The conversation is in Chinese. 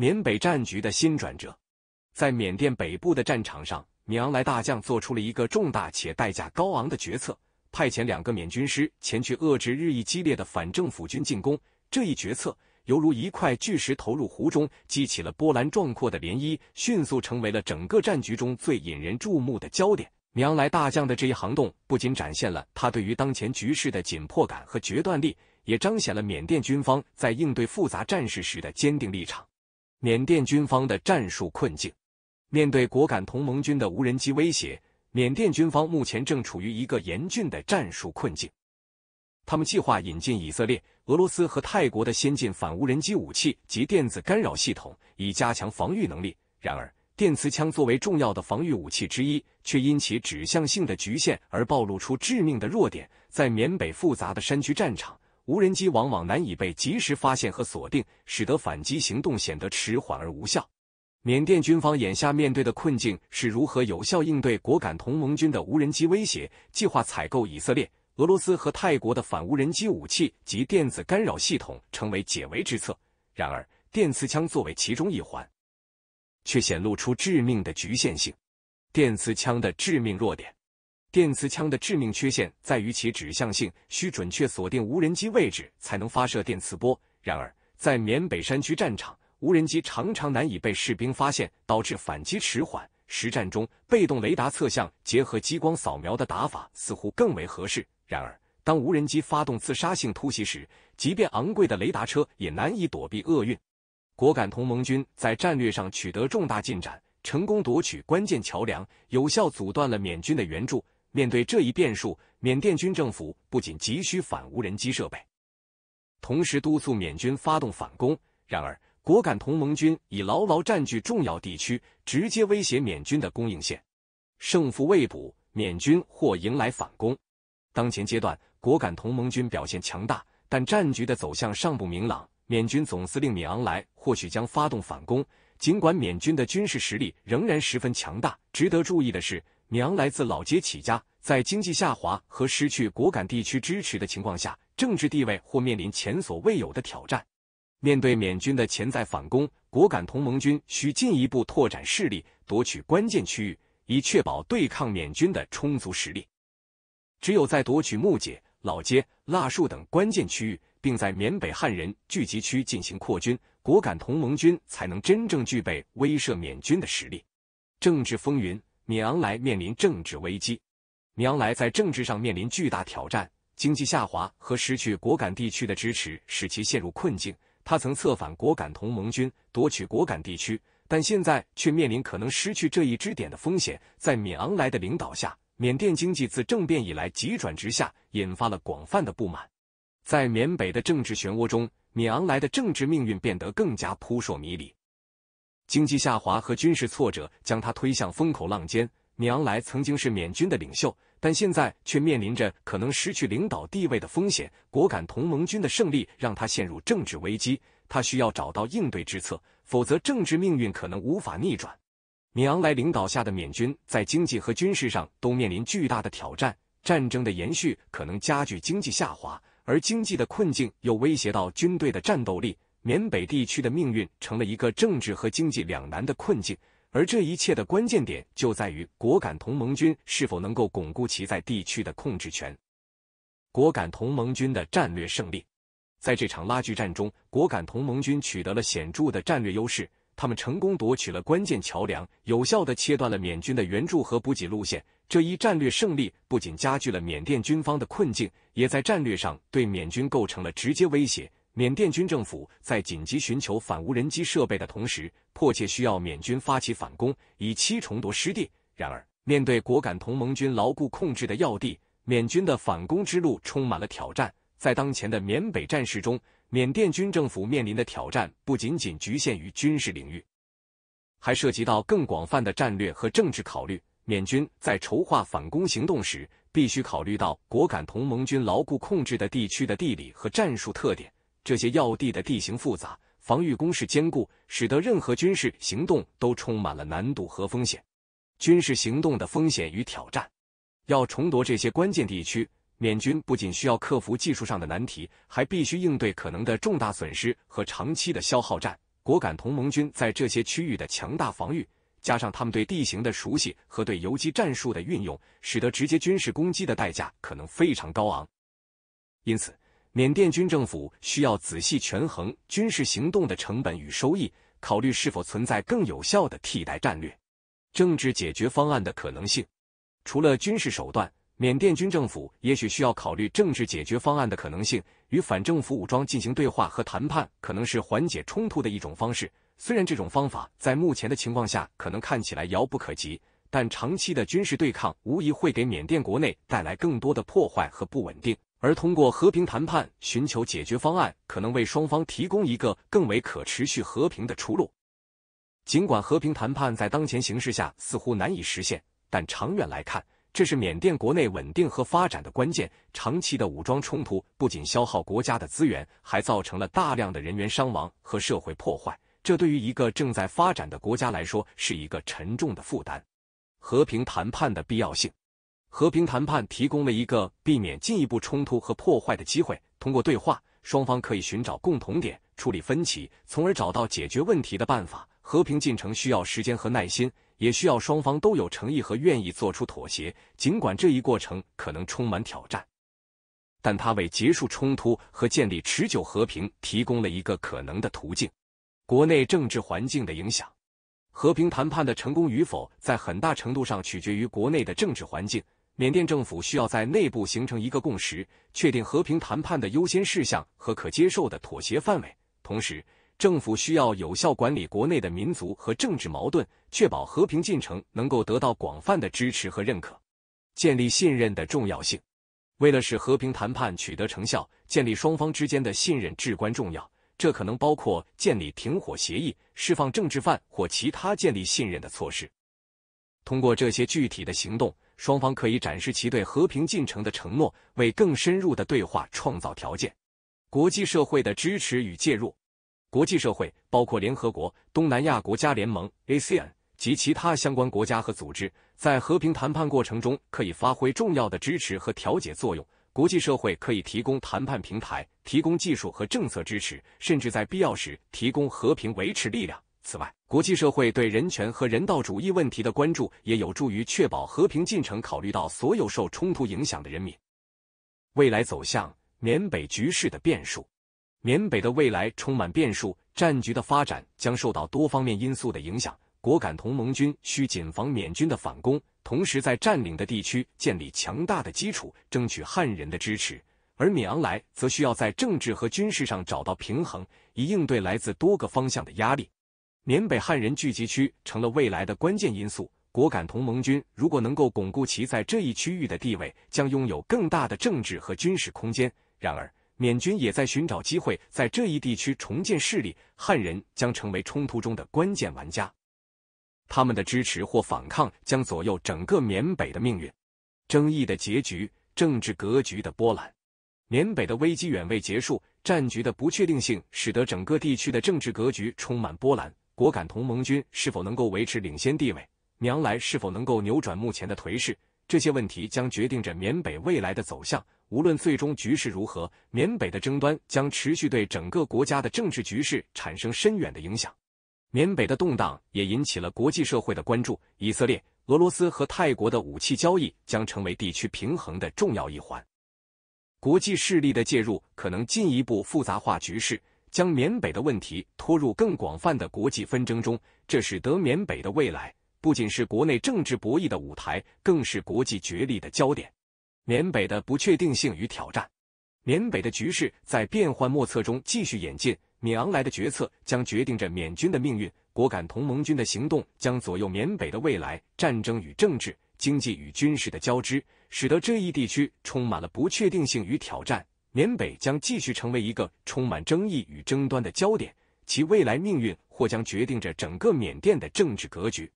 缅北战局的新转折，在缅甸北部的战场上，米昂莱大将做出了一个重大且代价高昂的决策，派遣两个缅军师前去遏制日益激烈的反政府军进攻。这一决策犹如一块巨石投入湖中，激起了波澜壮阔的涟漪，迅速成为了整个战局中最引人注目的焦点。米昂莱大将的这一行动不仅展现了他对于当前局势的紧迫感和决断力，也彰显了缅甸军方在应对复杂战事时的坚定立场。缅甸军方的战术困境：面对果敢同盟军的无人机威胁，缅甸军方目前正处于一个严峻的战术困境。他们计划引进以色列、俄罗斯和泰国的先进反无人机武器及电子干扰系统，以加强防御能力。然而，电磁枪作为重要的防御武器之一，却因其指向性的局限而暴露出致命的弱点。在缅北复杂的山区战场，无人机往往难以被及时发现和锁定，使得反击行动显得迟缓而无效。缅甸军方眼下面对的困境是如何有效应对果敢同盟军的无人机威胁。计划采购以色列、俄罗斯和泰国的反无人机武器及电子干扰系统，成为解围之策。然而，电磁枪作为其中一环，却显露出致命的局限性。电磁枪的致命弱点。电磁枪的致命缺陷在于其指向性，需准确锁定无人机位置才能发射电磁波。然而，在缅北山区战场，无人机常常难以被士兵发现，导致反击迟缓。实战中，被动雷达测向结合激光扫描的打法似乎更为合适。然而，当无人机发动自杀性突袭时，即便昂贵的雷达车也难以躲避厄运。果敢同盟军在战略上取得重大进展，成功夺取关键桥梁，有效阻断了缅军的援助。面对这一变数，缅甸军政府不仅急需反无人机设备，同时督促缅军发动反攻。然而，果敢同盟军已牢牢占据重要地区，直接威胁缅军的供应线，胜负未卜。缅军或迎来反攻。当前阶段，果敢同盟军表现强大，但战局的走向尚不明朗。缅军总司令米昂莱或许将发动反攻。尽管缅军的军事实力仍然十分强大，值得注意的是。娘来自老街起家，在经济下滑和失去果敢地区支持的情况下，政治地位或面临前所未有的挑战。面对缅军的潜在反攻，果敢同盟军需进一步拓展势力，夺取关键区域，以确保对抗缅军的充足实力。只有在夺取木姐、老街、腊树等关键区域，并在缅北汉人聚集区进行扩军，果敢同盟军才能真正具备威慑缅军的实力。政治风云。缅昂莱面临政治危机，米昂莱在政治上面临巨大挑战，经济下滑和失去果敢地区的支持使其陷入困境。他曾策反果敢同盟军夺取果敢地区，但现在却面临可能失去这一支点的风险。在米昂莱的领导下，缅甸经济自政变以来急转直下，引发了广泛的不满。在缅北的政治漩涡中，米昂莱的政治命运变得更加扑朔迷离。经济下滑和军事挫折将他推向风口浪尖。米昂莱曾经是缅军的领袖，但现在却面临着可能失去领导地位的风险。果敢同盟军的胜利让他陷入政治危机，他需要找到应对之策，否则政治命运可能无法逆转。米昂莱领导下的缅军在经济和军事上都面临巨大的挑战，战争的延续可能加剧经济下滑，而经济的困境又威胁到军队的战斗力。缅北地区的命运成了一个政治和经济两难的困境，而这一切的关键点就在于果敢同盟军是否能够巩固其在地区的控制权。果敢同盟军的战略胜利，在这场拉锯战中，果敢同盟军取得了显著的战略优势。他们成功夺取了关键桥梁，有效的切断了缅军的援助和补给路线。这一战略胜利不仅加剧了缅甸军方的困境，也在战略上对缅军构成了直接威胁。缅甸军政府在紧急寻求反无人机设备的同时，迫切需要缅军发起反攻，以期重夺失地。然而，面对果敢同盟军牢固控制的要地，缅军的反攻之路充满了挑战。在当前的缅北战事中，缅甸军政府面临的挑战不仅仅局限于军事领域，还涉及到更广泛的战略和政治考虑。缅军在筹划反攻行动时，必须考虑到果敢同盟军牢固控制的地区的地理和战术特点。这些要地的地形复杂，防御工事坚固，使得任何军事行动都充满了难度和风险。军事行动的风险与挑战，要重夺这些关键地区，缅军不仅需要克服技术上的难题，还必须应对可能的重大损失和长期的消耗战。果敢同盟军在这些区域的强大防御，加上他们对地形的熟悉和对游击战术的运用，使得直接军事攻击的代价可能非常高昂。因此。缅甸军政府需要仔细权衡军事行动的成本与收益，考虑是否存在更有效的替代战略、政治解决方案的可能性。除了军事手段，缅甸军政府也许需要考虑政治解决方案的可能性，与反政府武装进行对话和谈判可能是缓解冲突的一种方式。虽然这种方法在目前的情况下可能看起来遥不可及，但长期的军事对抗无疑会给缅甸国内带来更多的破坏和不稳定。而通过和平谈判寻求解决方案，可能为双方提供一个更为可持续和平的出路。尽管和平谈判在当前形势下似乎难以实现，但长远来看，这是缅甸国内稳定和发展的关键。长期的武装冲突不仅消耗国家的资源，还造成了大量的人员伤亡和社会破坏，这对于一个正在发展的国家来说是一个沉重的负担。和平谈判的必要性。和平谈判提供了一个避免进一步冲突和破坏的机会。通过对话，双方可以寻找共同点，处理分歧，从而找到解决问题的办法。和平进程需要时间和耐心，也需要双方都有诚意和愿意做出妥协。尽管这一过程可能充满挑战，但它为结束冲突和建立持久和平提供了一个可能的途径。国内政治环境的影响，和平谈判的成功与否，在很大程度上取决于国内的政治环境。缅甸政府需要在内部形成一个共识，确定和平谈判的优先事项和可接受的妥协范围。同时，政府需要有效管理国内的民族和政治矛盾，确保和平进程能够得到广泛的支持和认可。建立信任的重要性。为了使和平谈判取得成效，建立双方之间的信任至关重要。这可能包括建立停火协议、释放政治犯或其他建立信任的措施。通过这些具体的行动。双方可以展示其对和平进程的承诺，为更深入的对话创造条件。国际社会的支持与介入，国际社会包括联合国、东南亚国家联盟 （ASEAN） 及其他相关国家和组织，在和平谈判过程中可以发挥重要的支持和调解作用。国际社会可以提供谈判平台，提供技术和政策支持，甚至在必要时提供和平维持力量。此外，国际社会对人权和人道主义问题的关注，也有助于确保和平进程考虑到所有受冲突影响的人民未来走向。缅北局势的变数，缅北的未来充满变数，战局的发展将受到多方面因素的影响。果敢同盟军需谨防缅军的反攻，同时在占领的地区建立强大的基础，争取汉人的支持；而敏昂莱则需要在政治和军事上找到平衡，以应对来自多个方向的压力。缅北汉人聚集区成了未来的关键因素。果敢同盟军如果能够巩固其在这一区域的地位，将拥有更大的政治和军事空间。然而，缅军也在寻找机会在这一地区重建势力。汉人将成为冲突中的关键玩家，他们的支持或反抗将左右整个缅北的命运。争议的结局，政治格局的波澜，缅北的危机远未结束。战局的不确定性使得整个地区的政治格局充满波澜。果敢同盟军是否能够维持领先地位？娘来是否能够扭转目前的颓势？这些问题将决定着缅北未来的走向。无论最终局势如何，缅北的争端将持续对整个国家的政治局势产生深远的影响。缅北的动荡也引起了国际社会的关注。以色列、俄罗斯和泰国的武器交易将成为地区平衡的重要一环。国际势力的介入可能进一步复杂化局势。将缅北的问题拖入更广泛的国际纷争中，这使得缅北的未来不仅是国内政治博弈的舞台，更是国际角力的焦点。缅北的不确定性与挑战，缅北的局势在变幻莫测中继续演进。缅昂莱的决策将决定着缅军的命运，果敢同盟军的行动将左右缅北的未来。战争与政治、经济与军事的交织，使得这一地区充满了不确定性与挑战。缅北将继续成为一个充满争议与争端的焦点，其未来命运或将决定着整个缅甸的政治格局。